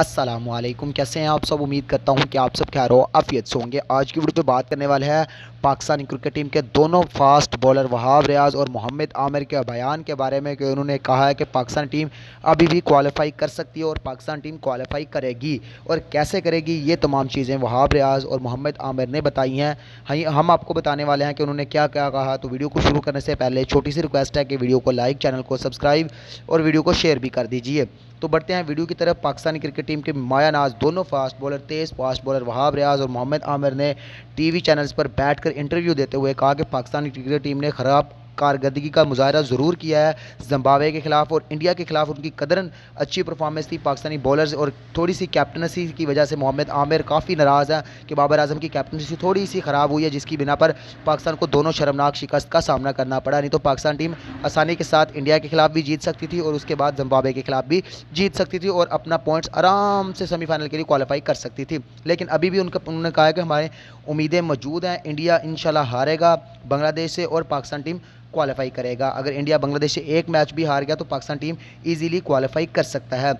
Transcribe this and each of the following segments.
असलम कैसे हैं आप सब उम्मीद करता हूं कि आप सब खैर हो अफियत से होंगे आज की वीडियो पे बात करने वाले हैं पाकिस्तानी क्रिकेट टीम के दोनों फास्ट बॉलर वहाब रियाज और मोहम्मद आमिर के बयान के बारे में कि उन्होंने कहा है कि पाकिस्तान टीम अभी भी क्वालिफाई कर सकती है और पाकिस्तान टीम क्वालिफाई करेगी और कैसे करेगी ये तमाम चीज़ें वहाब रियाज और मोहम्मद आमिर ने बताई हैं हम आपको बताने वाले हैं कि उन्होंने क्या क्या कहा तो वीडियो को शुरू करने से पहले छोटी सी रिक्वेस्ट है कि वीडियो को लाइक चैनल को सब्सक्राइब और वीडियो को शेयर भी कर दीजिए तो बढ़ते हैं वीडियो की तरफ पाकिस्तानी क्रिकेट टीम के माया नाज दोनों फास्ट बॉलर तेज़ फास्ट बॉलर वहाब रियाज और मोहम्मद आमिर ने टीवी चैनल्स पर बैठकर इंटरव्यू देते हुए कहा कि पाकिस्तानी क्रिकेट टीम ने ख़राब कारदगी का मुजाहरा ज़रूर किया है जम्बावे के खिलाफ और इंडिया के खिलाफ उनकी कदरन अच्छी परफॉर्मेंस थी पाकिस्तानी बॉलर्स और थोड़ी सी कैप्टनसी की वजह से मोहम्मद आमिर काफ़ी नाराज़ है कि बाबर आजम की कैप्टनसी थोड़ी सी ख़राब हुई है जिसकी बिना पर पाकिस्तान को दोनों शर्मनाक शिकस्त का सामना करना पड़ा नहीं तो पाकिस्तान टीम आसानी के साथ इंडिया के खिलाफ भी जीत सकती थी और उसके बाद जम्बावे के खिलाफ भी जीत सकती थी और अपना पॉइंट्स आराम से सेमीफाइनल के लिए क्वालिफाई कर सकती थी लेकिन अभी भी उनका उन्होंने कहा कि हमारे उम्मीदें मौजूद हैं इंडिया इन हारेगा बांग्लादेश से और पाकिस्तान टीम क्वालिफाई करेगा अगर इंडिया बांग्लादेश से एक मैच भी हार गया तो पाकिस्तान टीम ईजिली क्वालिफाई कर सकता है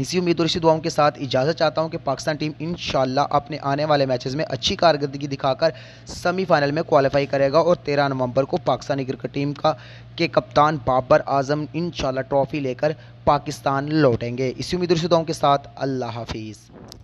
इसी उम्मीद और इसी दुआओं के साथ इजाज़त चाहता हूँ कि पाकिस्तान टीम इन अपने आने वाले मैचेस में अच्छी कारकर्दगी दिखाकर सेमीफाइनल में क्वालिफाई करेगा और तेरह नवंबर को पाकिस्तानी क्रिकेट टीम का के कप्तान बाबर आजम इन ट्रॉफ़ी लेकर पाकिस्तान लौटेंगे इसी उम्मीद और इसी दुआओं के साथ अल्लाह हाफिज़